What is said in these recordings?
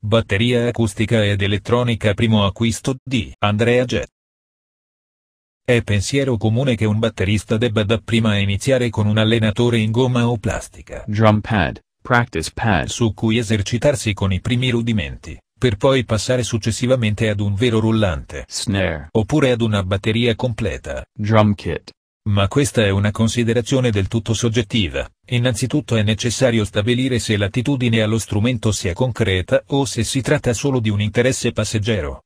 Batteria acustica ed elettronica Primo acquisto di Andrea Jet. È pensiero comune che un batterista debba dapprima iniziare con un allenatore in gomma o plastica. Drum pad, practice pad. Su cui esercitarsi con i primi rudimenti, per poi passare successivamente ad un vero rullante. Snare. Oppure ad una batteria completa. Drum kit ma questa è una considerazione del tutto soggettiva. Innanzitutto è necessario stabilire se l'attitudine allo strumento sia concreta o se si tratta solo di un interesse passeggero.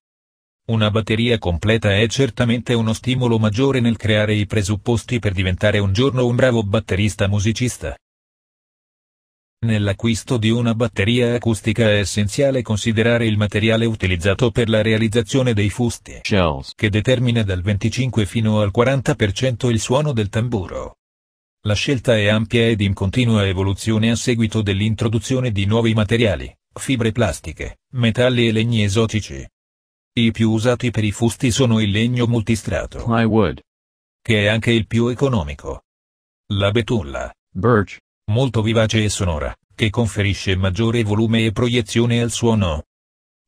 Una batteria completa è certamente uno stimolo maggiore nel creare i presupposti per diventare un giorno un bravo batterista musicista. Nell'acquisto di una batteria acustica è essenziale considerare il materiale utilizzato per la realizzazione dei fusti shells che determina dal 25 fino al 40% il suono del tamburo. La scelta è ampia ed in continua evoluzione a seguito dell'introduzione di nuovi materiali, fibre plastiche, metalli e legni esotici. I più usati per i fusti sono il legno multistrato, plywood, che è anche il più economico. La betulla, birch, molto vivace e sonora, che conferisce maggiore volume e proiezione al suono.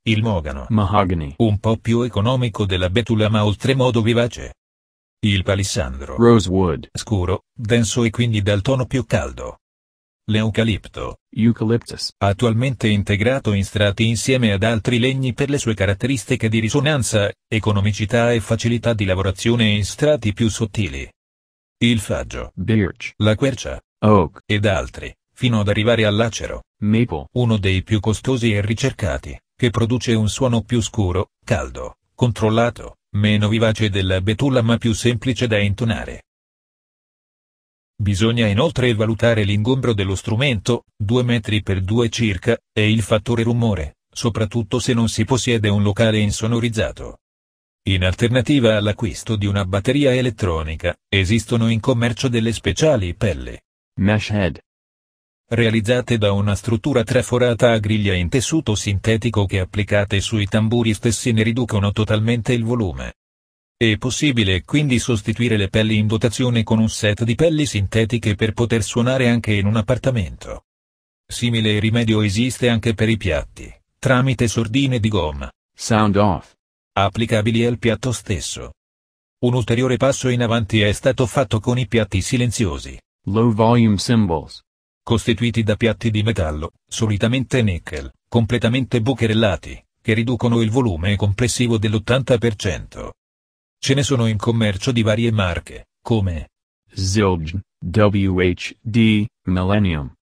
Il mogano Mahogany un po' più economico della betula ma oltremodo vivace. Il palissandro Rosewood scuro, denso e quindi dal tono più caldo. L'eucalipto Eucalyptus attualmente integrato in strati insieme ad altri legni per le sue caratteristiche di risonanza, economicità e facilità di lavorazione in strati più sottili. Il faggio Birch La quercia oak ed altri, fino ad arrivare all'acero, maple, uno dei più costosi e ricercati, che produce un suono più scuro, caldo, controllato, meno vivace della betulla ma più semplice da intonare. Bisogna inoltre valutare l'ingombro dello strumento, 2 metri per 2 circa, e il fattore rumore, soprattutto se non si possiede un locale insonorizzato. In alternativa all'acquisto di una batteria elettronica, esistono in commercio delle speciali pelle, Mesh Head. Realizzate da una struttura traforata a griglia in tessuto sintetico che applicate sui tamburi stessi ne riducono totalmente il volume. È possibile quindi sostituire le pelli in dotazione con un set di pelli sintetiche per poter suonare anche in un appartamento. Simile rimedio esiste anche per i piatti, tramite sordine di gomma. Sound off. Applicabili al piatto stesso. Un ulteriore passo in avanti è stato fatto con i piatti silenziosi. Low-volume symbols. Costituiti da piatti di metallo, solitamente nickel, completamente bucherellati, che riducono il volume complessivo dell'80%. Ce ne sono in commercio di varie marche, come Zildjian, WHD, Millennium,